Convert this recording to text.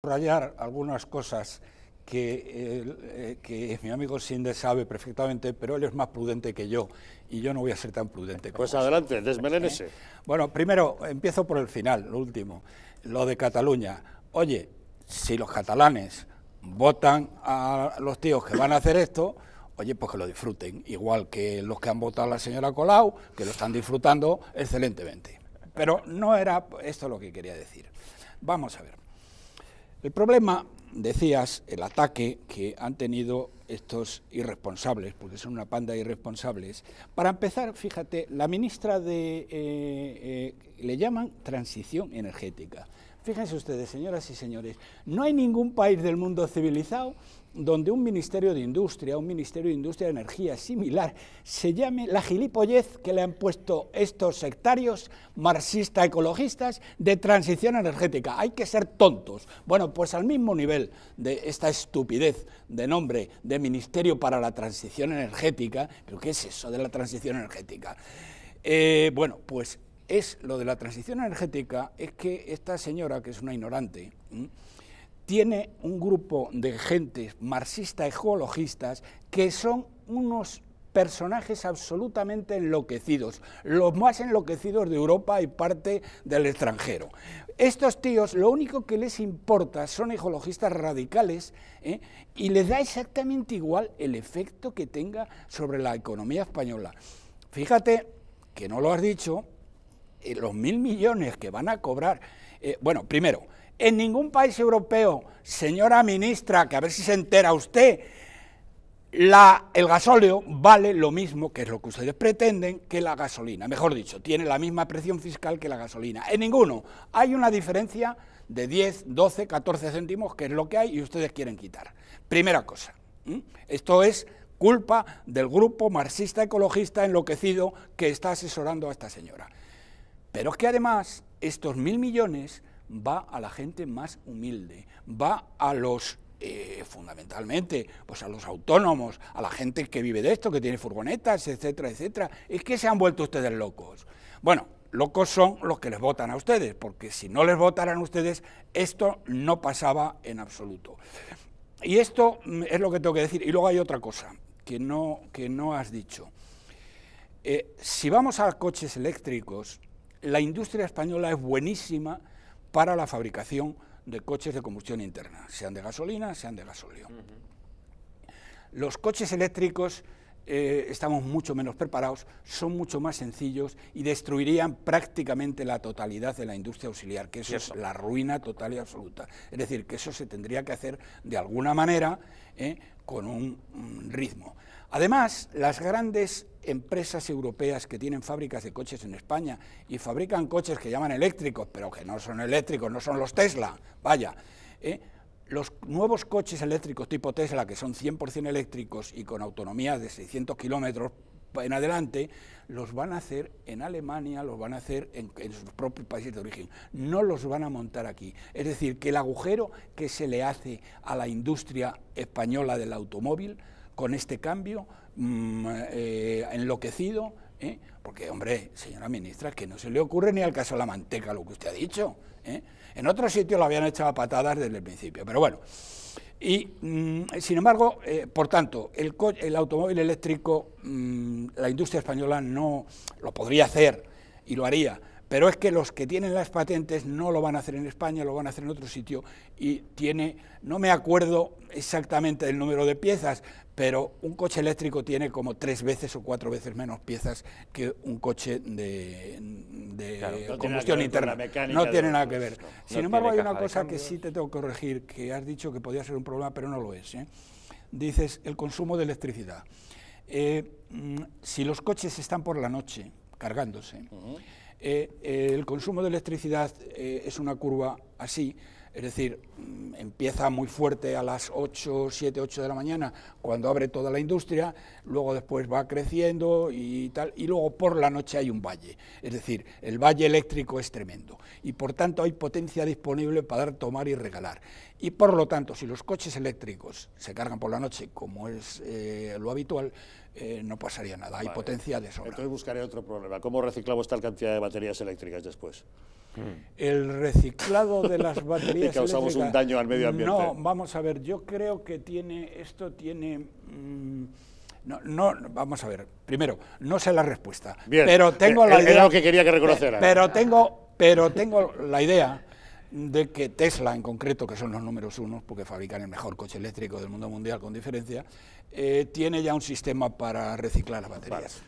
subrayar algunas cosas eh, que, mi amigo Sinde sabe perfectamente, pero él es más prudente que yo y yo no voy a ser tan prudente. Pues adelante, desmelénese. ¿Eh? Bueno, primero empiezo por el final, lo último, lo de Cataluña. Oye, si los catalanes votan a los tíos que van a hacer esto, oye, pues que lo disfruten, igual que los que han votado a la señora Colau, que lo están disfrutando excelentemente. Pero no era esto lo que quería decir. Vamos a ver. El problema, decías, el ataque que han tenido estos irresponsables, porque son una panda de irresponsables. Para empezar, fíjate, la ministra de... Eh, eh, le llaman transición energética. Fíjense ustedes, señoras y señores, no hay ningún país del mundo civilizado donde un Ministerio de Industria, un Ministerio de Industria y Energía similar, se llame la gilipollez que le han puesto estos sectarios marxista-ecologistas de transición energética. Hay que ser tontos. Bueno, pues al mismo nivel de esta estupidez de nombre de Ministerio para la Transición Energética, ¿pero qué es eso de la transición energética? Eh, bueno, pues es lo de la transición energética, es que esta señora, que es una ignorante, tiene un grupo de gentes marxistas ecologistas que son unos personajes absolutamente enloquecidos, los más enloquecidos de Europa y parte del extranjero. Estos tíos lo único que les importa son ecologistas radicales ¿eh? y les da exactamente igual el efecto que tenga sobre la economía española. Fíjate que no lo has dicho, eh, los mil millones que van a cobrar, eh, bueno, primero, en ningún país europeo, señora ministra, que a ver si se entera usted, el gasóleo vale lo mismo, que es lo que ustedes pretenden, que la gasolina. Mejor dicho, tiene la misma presión fiscal que la gasolina. En ninguno. Hay una diferencia de 10, 12, 14 céntimos, que es lo que hay y ustedes quieren quitar. Primera cosa. Esto es culpa del grupo marxista ecologista enloquecido que está asesorando a esta señora. Pero es que además estos mil millones va a la gente más humilde, va a los eh, fundamentalmente pues a los autónomos, a la gente que vive de esto, que tiene furgonetas, etcétera, etcétera. Es que se han vuelto ustedes locos. Bueno, locos son los que les votan a ustedes, porque si no les votaran a ustedes, esto no pasaba en absoluto. Y esto mm, es lo que tengo que decir. Y luego hay otra cosa que no, que no has dicho. Eh, si vamos a coches eléctricos, la industria española es buenísima para la fabricación de coches de combustión interna, sean de gasolina, sean de gasóleo. Los coches eléctricos eh, estamos mucho menos preparados, son mucho más sencillos y destruirían prácticamente la totalidad de la industria auxiliar, que eso es la ruina total y absoluta. Es decir, que eso se tendría que hacer de alguna manera ¿eh? con un, ritmo. Además, las grandes empresas europeas que tienen fábricas de coches en España y fabrican coches que llaman eléctricos, pero que no son eléctricos, no son los Tesla, vaya, ¿eh? los nuevos coches eléctricos tipo Tesla, que son 100% eléctricos y con autonomía de 600 kilómetros en adelante, los van a hacer en Alemania, los van a hacer en, sus propios países de origen, no los van a montar aquí. Es decir, que el agujero que se le hace a la industria española del automóvil con este cambio mm, eh, enloquecido, ¿Eh? Porque, hombre, señora ministra, es que no se le ocurre ni al caso de la manteca lo que usted ha dicho. ¿eh? En otros sitios lo habían echado a patadas desde el principio, pero bueno. Y, mm, sin embargo, eh, por tanto, el, el automóvil eléctrico, mm, la industria española no lo podría hacer y lo haría, pero es que los que tienen las patentes no lo van a hacer en España, lo van a hacer en otro sitio y tiene, no me acuerdo exactamente del número de piezas, pero un coche eléctrico tiene como tres veces o cuatro veces menos piezas que un coche de, combustión interna. No tiene nada que ver. Sin embargo, hay una cosa que sí te tengo que corregir, que has dicho que podía ser un problema, pero no lo es. ¿eh? Dices el consumo de electricidad. Eh, mm, si los coches están por la noche cargándose, eh, el consumo de electricidad eh, es una curva así, es decir, mm, empieza muy fuerte a las 8, 7, 8 de la mañana, cuando abre toda la industria, luego después va creciendo y tal, y luego por la noche hay un valle. Es decir, el valle eléctrico es tremendo y por tanto hay potencia disponible para tomar y regalar. Y por lo tanto, si los coches eléctricos se cargan por la noche, como es eh, lo habitual, eh, no pasaría nada, hay potencia de sobra. Entonces buscaré otro problema, ¿cómo reciclamos tal cantidad de baterías eléctricas después? El reciclado de las baterías causamos un daño al medio ambiente. No, vamos a ver, yo creo que tiene, esto tiene... Mm, no, no, vamos a ver. Primero, no sé la respuesta. Bien, pero eh, tengo eh, la idea. que quería que Pero tengo, pero tengo la idea de que Tesla, en concreto, que son los números unos, porque fabrican el mejor coche eléctrico del mundo mundial con diferencia, eh, tiene ya un sistema para reciclar las baterías.